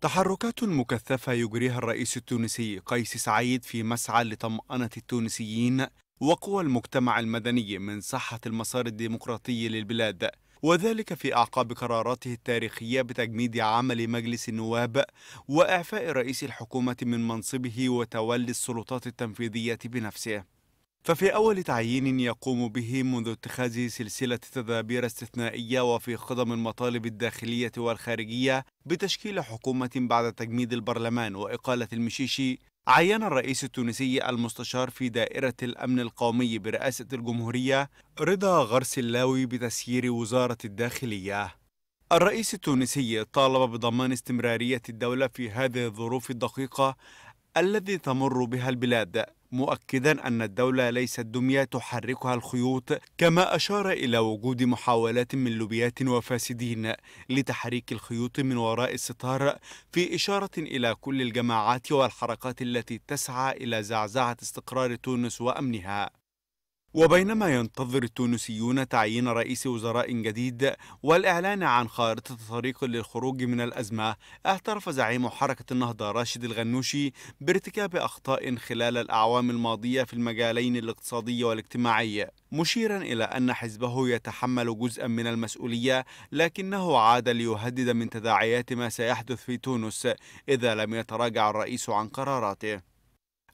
تحركات مكثفة يجريها الرئيس التونسي قيس سعيد في مسعى لطمأنة التونسيين وقوى المجتمع المدني من صحة المسار الديمقراطي للبلاد وذلك في أعقاب قراراته التاريخية بتجميد عمل مجلس النواب وإعفاء رئيس الحكومة من منصبه وتولي السلطات التنفيذية بنفسه ففي أول تعيين يقوم به منذ اتخاذه سلسلة تدابير استثنائية وفي خضم المطالب الداخلية والخارجية بتشكيل حكومة بعد تجميد البرلمان وإقالة المشيشي عين الرئيس التونسي المستشار في دائرة الأمن القومي برئاسة الجمهورية رضا غرس اللاوي بتسيير وزارة الداخلية الرئيس التونسي طالب بضمان استمرارية الدولة في هذه الظروف الدقيقة الذي تمر بها البلاد مؤكدا أن الدولة ليست دمية تحركها الخيوط كما أشار إلى وجود محاولات من لوبيات وفاسدين لتحريك الخيوط من وراء الستار في إشارة إلى كل الجماعات والحركات التي تسعى إلى زعزعة استقرار تونس وأمنها وبينما ينتظر التونسيون تعيين رئيس وزراء جديد والإعلان عن خارطة طريق للخروج من الأزمة اعترف زعيم حركة النهضة راشد الغنوشي بارتكاب أخطاء خلال الأعوام الماضية في المجالين الاقتصادي والاجتماعي مشيرا إلى أن حزبه يتحمل جزءا من المسؤولية لكنه عاد ليهدد من تداعيات ما سيحدث في تونس إذا لم يتراجع الرئيس عن قراراته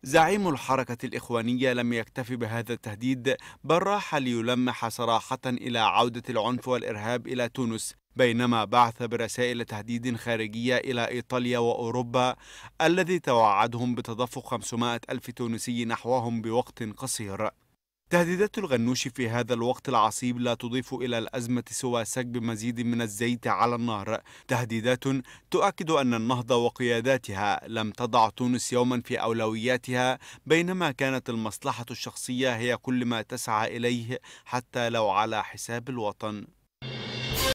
زعيم الحركة الإخوانية لم يكتف بهذا التهديد بل راح ليلمح صراحة إلى عودة العنف والإرهاب إلى تونس بينما بعث برسائل تهديد خارجية إلى إيطاليا وأوروبا الذي توعدهم بتدفق 500 ألف تونسي نحوهم بوقت قصير تهديدات الغنوش في هذا الوقت العصيب لا تضيف إلى الأزمة سوى سكب مزيد من الزيت على النار تهديدات تؤكد أن النهضة وقياداتها لم تضع تونس يوما في أولوياتها بينما كانت المصلحة الشخصية هي كل ما تسعى إليه حتى لو على حساب الوطن